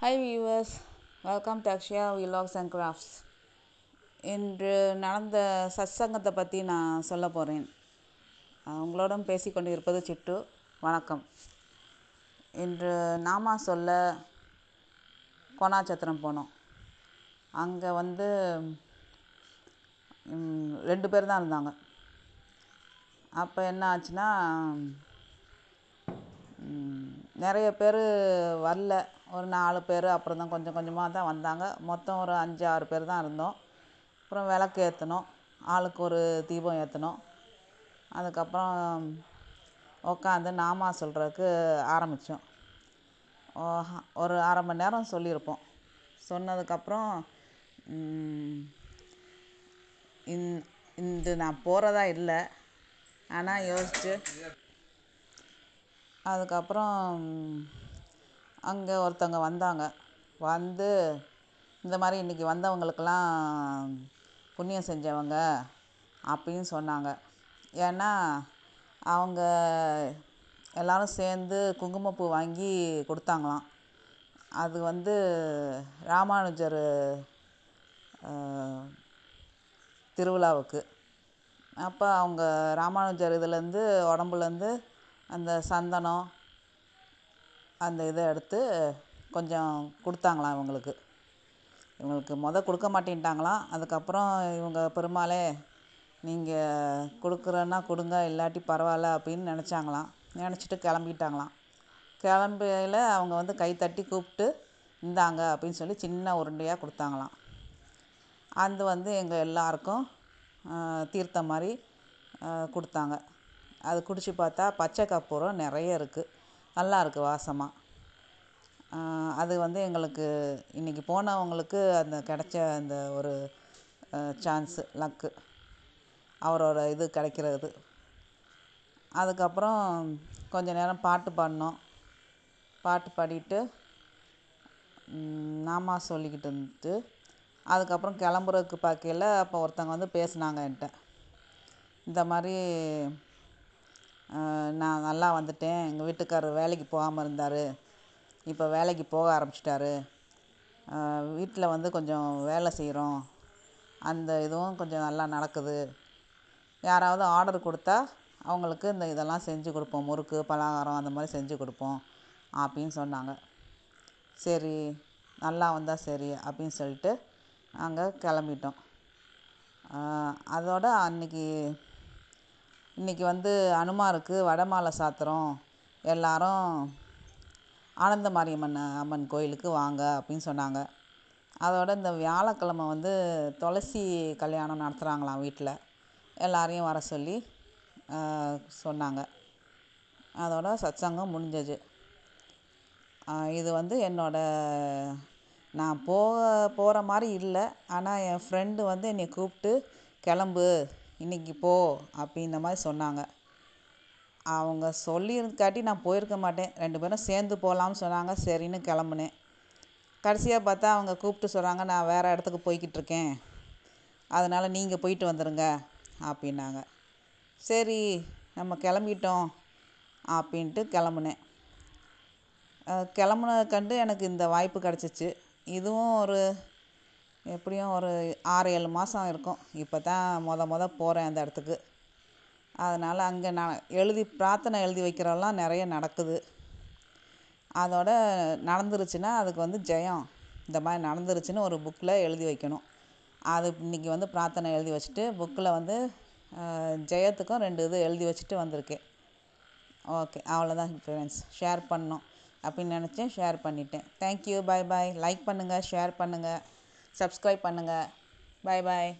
hi viewers welcome to Akshaya vlogs and crafts இன்று நடந்த சத்சங்கத்தை பற்றி நான் சொல்ல போகிறேன் பேசி கொண்டு இருப்பது சிட்டு வணக்கம் இன்று நாமா சொல்ல கோணாச்சத்திரம் போனோம் அங்கே வந்து ரெண்டு பேர் தான் இருந்தாங்க அப்போ என்ன ஆச்சுன்னா நிறைய பேர் வரல ஒரு நாலு பேர் அப்புறம் தான் கொஞ்சம் கொஞ்சமாக தான் வந்தாங்க மொத்தம் ஒரு அஞ்சு ஆறு பேர் தான் இருந்தோம் அப்புறம் விளக்கு ஏற்றினோம் ஆளுக்கு ஒரு தீபம் ஏற்றினோம் அதுக்கப்புறம் உக்காந்து நாமா சொல்கிறதுக்கு ஆரம்பித்தோம் ஒரு அரை மணி நேரம் சொல்லியிருப்போம் சொன்னதுக்கப்புறம் இந் இந்த நான் போகிறதா இல்லை ஆனால் யோசித்து அதுக்கப்புறம் அங்கே ஒருத்தவங்க வந்தாங்க வந்து இந்த மாதிரி இன்றைக்கி வந்தவங்களுக்கெல்லாம் புண்ணியம் செஞ்சவங்க அப்படின்னு சொன்னாங்க ஏன்னா அவங்க எல்லோரும் சேர்ந்து குங்குமப்பூ வாங்கி கொடுத்தாங்களாம் அது வந்து ராமானுஜர் திருவிழாவுக்கு அப்போ அவங்க ராமானுஜர் இதுலேருந்து உடம்புலேருந்து அந்த சந்தனம் அந்த இதை எடுத்து கொஞ்சம் கொடுத்தாங்களாம் இவங்களுக்கு இவங்களுக்கு மொதல் கொடுக்க மாட்டேன்ட்டாங்களாம் அதுக்கப்புறம் இவங்க பெருமாளே நீங்கள் கொடுக்குறன்னா கொடுங்க இல்லாட்டி பரவாயில்ல அப்படின்னு நினச்சாங்களாம் நினச்சிட்டு கிளம்பிட்டாங்களாம் கிளம்பையில் அவங்க வந்து கை தட்டி கூப்பிட்டு இந்தாங்க அப்படின்னு சொல்லி சின்ன உருண்டையாக கொடுத்தாங்களாம் அது வந்து எங்கள் எல்லாேருக்கும் தீர்த்தம் மாதிரி கொடுத்தாங்க அது குடித்து பார்த்தா பச்சை கற்பூரம் நிறைய இருக்குது நல்லா இருக்குது வாசமாக அது வந்து எங்களுக்கு இன்றைக்கி போனவங்களுக்கு அந்த கிடைச்ச அந்த ஒரு சான்ஸு லக்கு அவரோட இது கிடைக்கிறது அதுக்கப்புறம் கொஞ்சம் நேரம் பாட்டு பாடினோம் பாட்டு பாடிட்டு நாமா சொல்லிக்கிட்டு இருந்துட்டு அதுக்கப்புறம் கிளம்புறதுக்கு பார்க்கையில் அப்போ ஒருத்தவங்க வந்து பேசுனாங்க என்கிட்ட இந்த மாதிரி நான் நல்லா வந்துட்டேன் எங்கள் வீட்டுக்காரர் வேலைக்கு போகாமல் இருந்தார் இப்போ வேலைக்கு போக ஆரம்பிச்சிட்டார் வீட்டில் வந்து கொஞ்சம் வேலை செய்கிறோம் அந்த இதுவும் கொஞ்சம் நல்லா நடக்குது யாராவது ஆர்டர் கொடுத்தா அவங்களுக்கு இந்த இதெல்லாம் செஞ்சு கொடுப்போம் முறுக்கு பலகாரம் அந்த மாதிரி செஞ்சு கொடுப்போம் அப்படின்னு சொன்னாங்க சரி நல்லா வந்தால் சரி அப்படின்னு சொல்லிட்டு நாங்கள் கிளம்பிட்டோம் அதோடு அன்றைக்கி இன்றைக்கி வந்து அனுமாருக்கு வடமாலை சாத்திரம் எல்லாரும் ஆனந்த மாரியம்மன் அம்மன் கோயிலுக்கு வாங்க அப்படின்னு சொன்னாங்க அதோட இந்த வியாழக்கிழம வந்து துளசி கல்யாணம் நடத்துகிறாங்களாம் வீட்டில் எல்லாரையும் வர சொல்லி சொன்னாங்க அதோட சச்சங்கம் முடிஞ்சது இது வந்து என்னோட நான் போக போகிற மாதிரி இல்லை ஆனால் என் ஃப்ரெண்டு வந்து என்னை கூப்பிட்டு கிளம்பு இன்னைக்கு போ இந்த மாதிரி சொன்னாங்க அவங்க சொல்லியிருக்காட்டி நான் போயிருக்க மாட்டேன் ரெண்டு பேரும் சேர்ந்து போகலாம்னு சொன்னாங்க சரின்னு கிளம்புனேன் கடைசியாக பார்த்தா அவங்க கூப்பிட்டு சொல்கிறாங்க நான் வேறு இடத்துக்கு போய்கிட்டு இருக்கேன் அதனால் நீங்கள் போயிட்டு வந்துடுங்க அப்படின்னாங்க சரி நம்ம கிளம்பிட்டோம் அப்படின்ட்டு கிளம்புனேன் கிளம்புனதை கண்டு எனக்கு இந்த வாய்ப்பு கிடச்சிச்சு இதுவும் ஒரு எப்படியும் ஒரு ஆறு ஏழு மாதம் இருக்கும் இப்போ தான் மொதல் மொதல் போகிறேன் அந்த இடத்துக்கு அதனால் அங்கே நான் எழுதி பிரார்த்தனை எழுதி வைக்கிறதெல்லாம் நிறைய நடக்குது அதோட நடந்துருச்சுன்னா அதுக்கு வந்து ஜெயம் இந்த மாதிரி நடந்துருச்சுன்னு ஒரு புக்கில் எழுதி வைக்கணும் அது இன்றைக்கி வந்து பிரார்த்தனை எழுதி வச்சுட்டு புக்கில் வந்து ஜெயத்துக்கும் ரெண்டு இது எழுதி வச்சுட்டு வந்திருக்கேன் ஓகே அவ்வளோதான் ஃப்ரெண்ட்ஸ் ஷேர் பண்ணோம் அப்படின்னு நினச்சேன் ஷேர் பண்ணிட்டேன் தேங்க்யூ பாய் பாய் லைக் பண்ணுங்கள் ஷேர் பண்ணுங்கள் சப்ஸ்க்ரைப் பண்ணுங்கள் பாய் பாய்